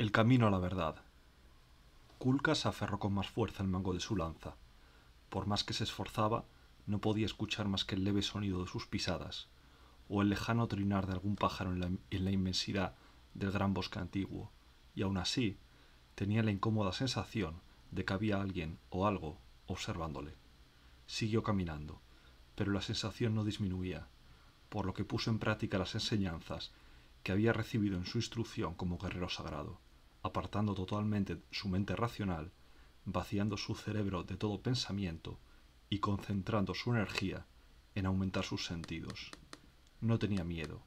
El camino a la verdad. Culcas aferró con más fuerza el mango de su lanza. Por más que se esforzaba, no podía escuchar más que el leve sonido de sus pisadas, o el lejano trinar de algún pájaro en la, inmensidad del gran bosque antiguo, y aún así tenía la incómoda sensación de que había alguien o algo observándole. Siguió caminando, pero la sensación no disminuía, por lo que puso en práctica las enseñanzas que había recibido en su instrucción como guerrero sagrado apartando totalmente su mente racional, vaciando su cerebro de todo pensamiento y concentrando su energía en aumentar sus sentidos. No tenía miedo,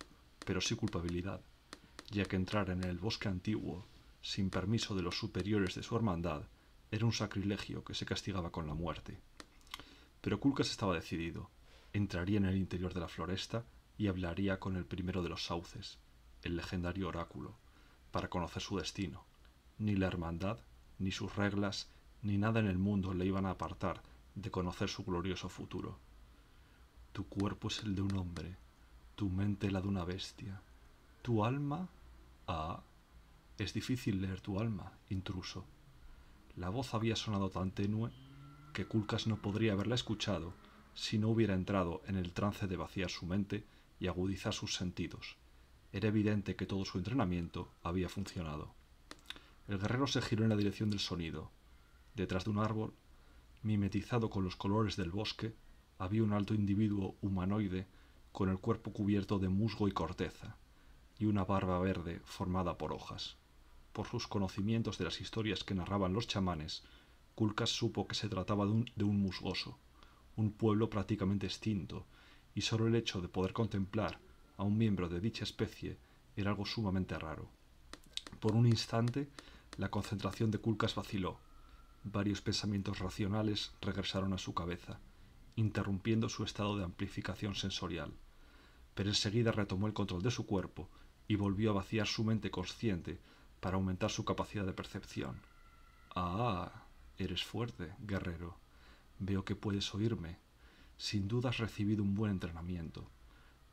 pero sí culpabilidad, ya que entrar en el bosque antiguo, sin permiso de los superiores de su hermandad, era un sacrilegio que se castigaba con la muerte. Pero Kulkas estaba decidido. Entraría en el interior de la floresta y hablaría con el primero de los sauces, el legendario oráculo para conocer su destino. Ni la hermandad, ni sus reglas, ni nada en el mundo le iban a apartar de conocer su glorioso futuro. Tu cuerpo es el de un hombre, tu mente la de una bestia, tu alma... Ah, es difícil leer tu alma, intruso. La voz había sonado tan tenue que Culcas no podría haberla escuchado si no hubiera entrado en el trance de vaciar su mente y agudizar sus sentidos. Era evidente que todo su entrenamiento había funcionado. El guerrero se giró en la dirección del sonido. Detrás de un árbol, mimetizado con los colores del bosque, había un alto individuo humanoide con el cuerpo cubierto de musgo y corteza, y una barba verde formada por hojas. Por sus conocimientos de las historias que narraban los chamanes, Kulkas supo que se trataba de un, musgoso, un pueblo prácticamente extinto, y solo el hecho de poder contemplar a un miembro de dicha especie era algo sumamente raro. Por un instante, la concentración de Culcas vaciló. Varios pensamientos racionales regresaron a su cabeza, interrumpiendo su estado de amplificación sensorial. Pero enseguida retomó el control de su cuerpo y volvió a vaciar su mente consciente para aumentar su capacidad de percepción. Ah, eres fuerte, guerrero. Veo que puedes oírme. Sin duda has recibido un buen entrenamiento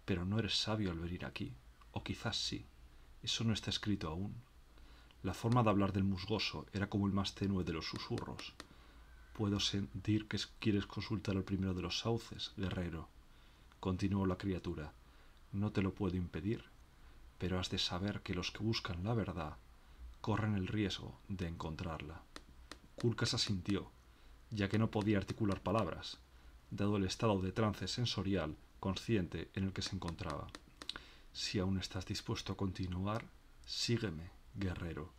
pero no eres sabio al venir aquí. O quizás sí. Eso no está escrito aún. La forma de hablar del musgoso era como el más tenue de los susurros. Puedo sentir que quieres consultar al primero de los sauces, guerrero. Continuó la criatura. No te lo puedo impedir, pero has de saber que los que buscan la verdad corren el riesgo de encontrarla. Kulkas asintió, ya que no podía articular palabras, dado el estado de trance sensorial consciente en el que se encontraba. Si aún estás dispuesto a continuar, sígueme, guerrero,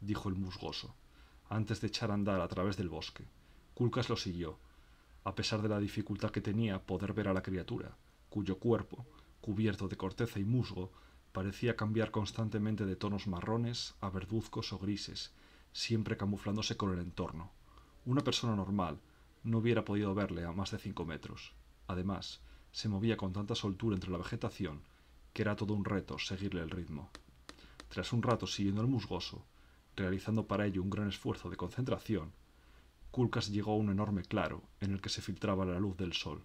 dijo el musgoso, antes de echar a andar a través del bosque. Culcas lo siguió, a pesar de la dificultad que tenía poder ver a la criatura, cuyo cuerpo, cubierto de corteza y musgo, parecía cambiar constantemente de tonos marrones a verduzcos o grises, siempre camuflándose con el entorno. Una persona normal no hubiera podido verle a más de cinco metros. Además, se movía con tanta soltura entre la vegetación que era todo un reto seguirle el ritmo. Tras un rato siguiendo el musgoso, realizando para ello un gran esfuerzo de concentración, Kulkas llegó a un enorme claro en el que se filtraba la luz del sol.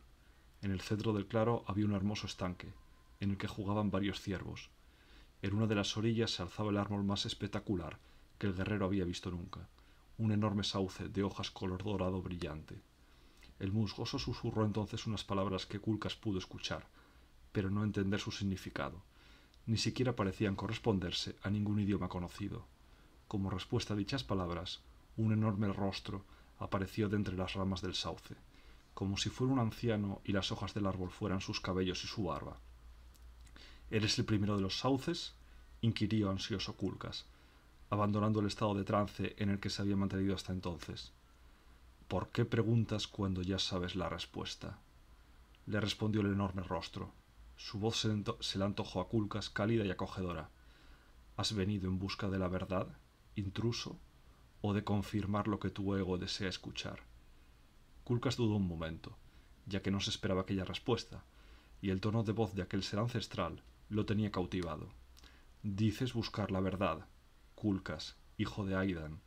En el centro del claro había un hermoso estanque, en el que jugaban varios ciervos. En una de las orillas se alzaba el árbol más espectacular que el guerrero había visto nunca, un enorme sauce de hojas color dorado brillante. El musgoso susurró entonces unas palabras que Culcas pudo escuchar, pero no entender su significado. Ni siquiera parecían corresponderse a ningún idioma conocido. Como respuesta a dichas palabras, un enorme rostro apareció de entre las ramas del sauce, como si fuera un anciano y las hojas del árbol fueran sus cabellos y su barba. ¿Eres el primero de los sauces? inquirió ansioso Culcas, abandonando el estado de trance en el que se había mantenido hasta entonces. ¿Por qué preguntas cuando ya sabes la respuesta? Le respondió el enorme rostro. Su voz se, le antojó a Culcas cálida y acogedora. ¿Has venido en busca de la verdad, intruso, o de confirmar lo que tu ego desea escuchar? Culcas dudó un momento, ya que no se esperaba aquella respuesta, y el tono de voz de aquel ser ancestral lo tenía cautivado. Dices buscar la verdad, Culcas, hijo de Aidan,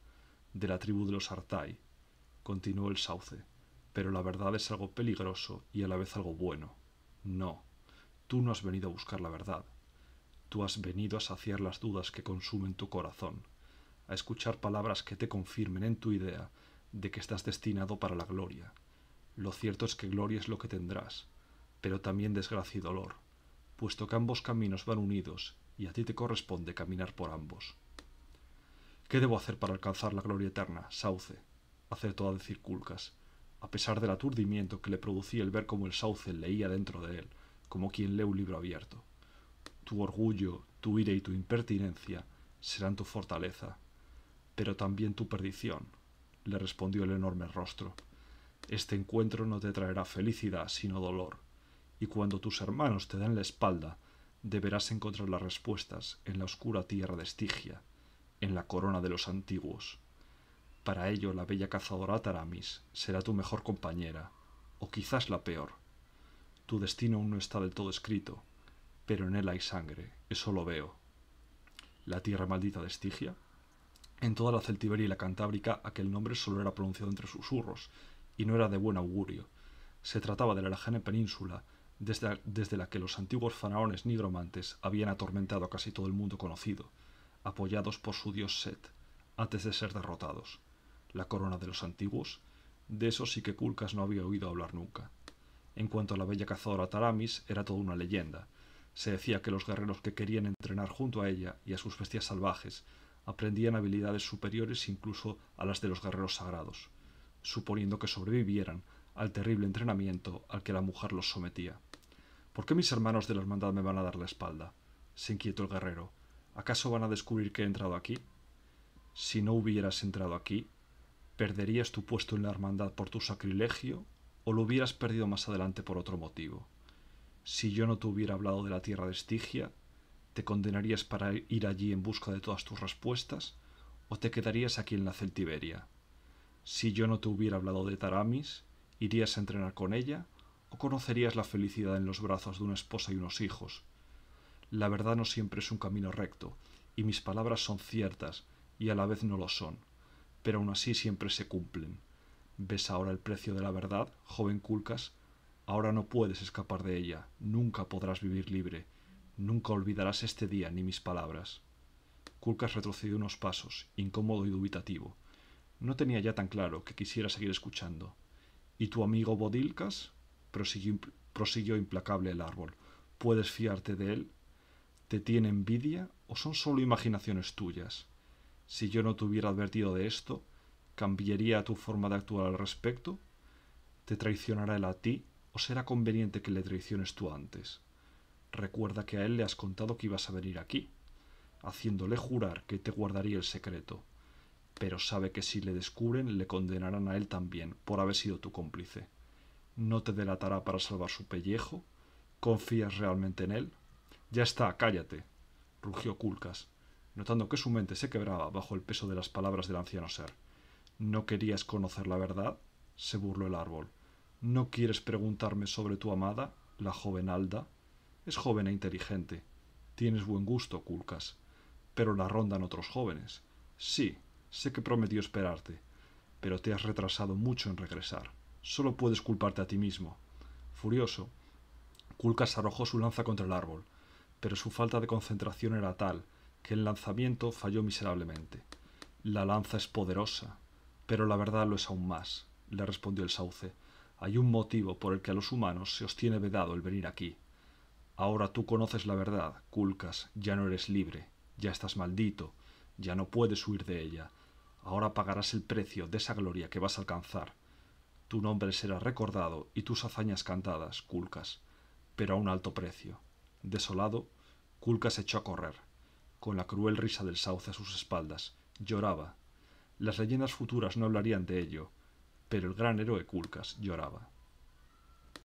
de la tribu de los Artai, continuó el sauce, pero la verdad es algo peligroso y a la vez algo bueno. No, tú no has venido a buscar la verdad. Tú has venido a saciar las dudas que consumen tu corazón, a escuchar palabras que te confirmen en tu idea de que estás destinado para la gloria. Lo cierto es que gloria es lo que tendrás, pero también desgracia y dolor, puesto que ambos caminos van unidos y a ti te corresponde caminar por ambos. ¿Qué debo hacer para alcanzar la gloria eterna, Sauce? acertó a decir Culcas, a pesar del aturdimiento que le producía el ver como el sauce leía dentro de él, como quien lee un libro abierto. Tu orgullo, tu ira y tu impertinencia serán tu fortaleza, pero también tu perdición, le respondió el enorme rostro. Este encuentro no te traerá felicidad, sino dolor, y cuando tus hermanos te den la espalda, deberás encontrar las respuestas en la oscura tierra de Estigia, en la corona de los antiguos para ello la bella cazadora Taramis será tu mejor compañera, o quizás la peor. Tu destino aún no está del todo escrito, pero en él hay sangre, eso lo veo. La tierra maldita de Estigia. En toda la Celtiberia y la Cantábrica aquel nombre solo era pronunciado entre susurros, y no era de buen augurio. Se trataba de la lejana península, desde, desde la que los antiguos faraones nigromantes habían atormentado a casi todo el mundo conocido, apoyados por su dios Set, antes de ser derrotados la corona de los antiguos, de eso sí que Culcas no había oído hablar nunca. En cuanto a la bella cazadora Taramis, era toda una leyenda. Se decía que los guerreros que querían entrenar junto a ella y a sus bestias salvajes aprendían habilidades superiores incluso a las de los guerreros sagrados, suponiendo que sobrevivieran al terrible entrenamiento al que la mujer los sometía. ¿Por qué mis hermanos de la hermandad me van a dar la espalda? se inquietó el guerrero. ¿Acaso van a descubrir que he entrado aquí? Si no hubieras entrado aquí, ¿Perderías tu puesto en la hermandad por tu sacrilegio o lo hubieras perdido más adelante por otro motivo? Si yo no te hubiera hablado de la tierra de Estigia, ¿te condenarías para ir allí en busca de todas tus respuestas o te quedarías aquí en la Celtiberia? Si yo no te hubiera hablado de Taramis, ¿irías a entrenar con ella o conocerías la felicidad en los brazos de una esposa y unos hijos? La verdad no siempre es un camino recto, y mis palabras son ciertas y a la vez no lo son pero aún así siempre se cumplen. ¿Ves ahora el precio de la verdad, joven Kulkas? Ahora no puedes escapar de ella, nunca podrás vivir libre, nunca olvidarás este día ni mis palabras. Kulkas retrocedió unos pasos, incómodo y dubitativo. No tenía ya tan claro que quisiera seguir escuchando. ¿Y tu amigo Bodilkas? Prosiguió, prosiguió implacable el árbol. ¿Puedes fiarte de él? ¿Te tiene envidia o son solo imaginaciones tuyas? si yo no te hubiera advertido de esto, ¿cambiaría tu forma de actuar al respecto? ¿Te traicionará él a ti o será conveniente que le traiciones tú antes? Recuerda que a él le has contado que ibas a venir aquí, haciéndole jurar que te guardaría el secreto, pero sabe que si le descubren le condenarán a él también por haber sido tu cómplice. ¿No te delatará para salvar su pellejo? ¿Confías realmente en él? Ya está, cállate, rugió Culcas notando que su mente se quebraba bajo el peso de las palabras del anciano ser. ¿No querías conocer la verdad? se burló el árbol. ¿No quieres preguntarme sobre tu amada, la joven Alda? Es joven e inteligente. Tienes buen gusto, Culcas. Pero la rondan otros jóvenes. Sí, sé que prometió esperarte, pero te has retrasado mucho en regresar. Solo puedes culparte a ti mismo. Furioso, Culcas arrojó su lanza contra el árbol, pero su falta de concentración era tal que el lanzamiento falló miserablemente. La lanza es poderosa, pero la verdad lo es aún más, le respondió el sauce. Hay un motivo por el que a los humanos se os tiene vedado el venir aquí. Ahora tú conoces la verdad, Culcas, ya no eres libre, ya estás maldito, ya no puedes huir de ella. Ahora pagarás el precio de esa gloria que vas a alcanzar. Tu nombre será recordado y tus hazañas cantadas, Culcas, pero a un alto precio. Desolado, Culcas echó a correr con la cruel risa del sauce a sus espaldas. Lloraba. Las leyendas futuras no hablarían de ello, pero el gran héroe culcas lloraba.